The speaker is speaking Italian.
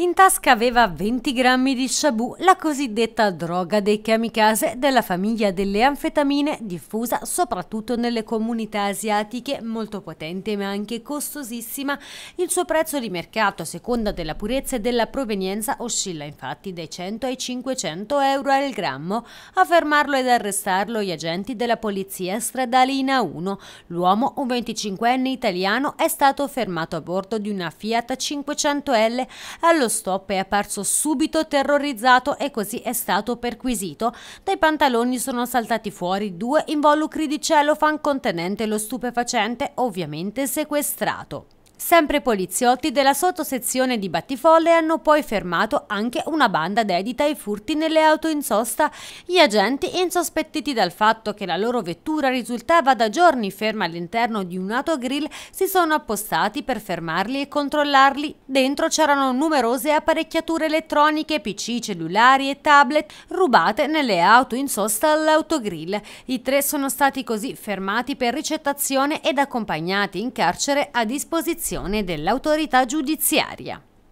In tasca aveva 20 grammi di shabu, la cosiddetta droga dei kamikaze della famiglia delle anfetamine, diffusa soprattutto nelle comunità asiatiche, molto potente ma anche costosissima. Il suo prezzo di mercato, a seconda della purezza e della provenienza, oscilla infatti dai 100 ai 500 euro al grammo. A fermarlo ed arrestarlo gli agenti della polizia stradalina 1. L'uomo, un 25enne italiano, è stato fermato a bordo di una Fiat 500L allo stop è apparso subito terrorizzato e così è stato perquisito. Dai pantaloni sono saltati fuori due involucri di celofan contenente lo stupefacente, ovviamente sequestrato. Sempre poliziotti della sottosezione di Battifolle hanno poi fermato anche una banda dedita ai furti nelle auto in sosta. Gli agenti, insospettiti dal fatto che la loro vettura risultava da giorni ferma all'interno di un autogrill, si sono appostati per fermarli e controllarli. Dentro c'erano numerose apparecchiature elettroniche, pc, cellulari e tablet rubate nelle auto in sosta all'autogrill. I tre sono stati così fermati per ricettazione ed accompagnati in carcere a disposizione disposizione dell'autorità giudiziaria.